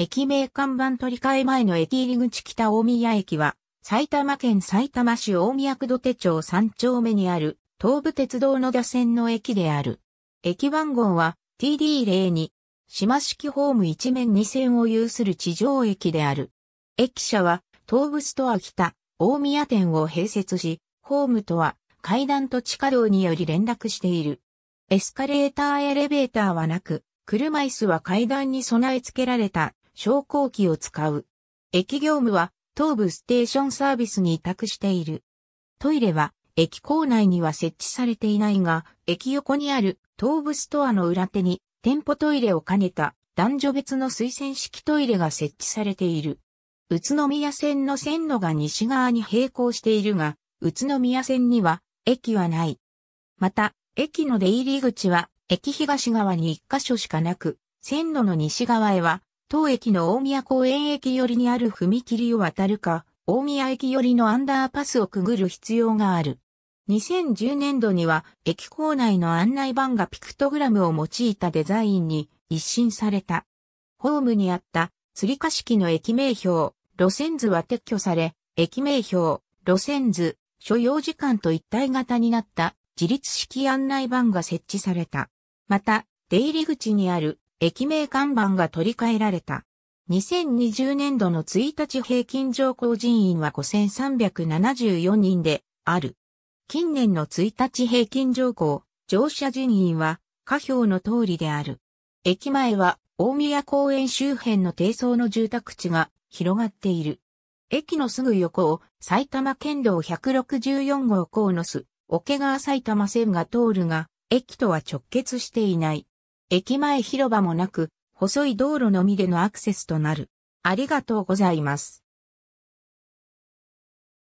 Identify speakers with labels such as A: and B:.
A: 駅名看板取り替え前の駅入り口北大宮駅は、埼玉県埼玉市大宮区土手町3丁目にある、東武鉄道の打線の駅である。駅番号は TD02、島式ホーム一面2線を有する地上駅である。駅舎は、東武ストア北、大宮店を併設し、ホームとは階段と地下道により連絡している。エスカレーターエレベーターはなく、車椅子は階段に備え付けられた昇降機を使う。駅業務は東部ステーションサービスに委託している。トイレは駅構内には設置されていないが、駅横にある東部ストアの裏手に店舗トイレを兼ねた男女別の推薦式トイレが設置されている。宇都宮線の線路が西側に並行しているが、宇都宮線には駅はない。また、駅の出入り口は駅東側に1箇所しかなく、線路の西側へは当駅の大宮公園駅寄りにある踏切を渡るか、大宮駅寄りのアンダーパスをくぐる必要がある。2010年度には駅構内の案内板がピクトグラムを用いたデザインに一新された。ホームにあった釣り菓式の駅名標、路線図は撤去され、駅名標、路線図、所要時間と一体型になった自立式案内板が設置された。また、出入り口にある駅名看板が取り替えられた。2020年度の1日平均乗降人員は5374人である。近年の1日平均乗降、乗車人員は下表の通りである。駅前は大宮公園周辺の低層の住宅地が広がっている。駅のすぐ横を埼玉県道164号コーノス、桶川埼玉線が通るが、駅とは直結していない。駅前広場もなく、細い道路のみでのアクセスとなる。ありがとうございます。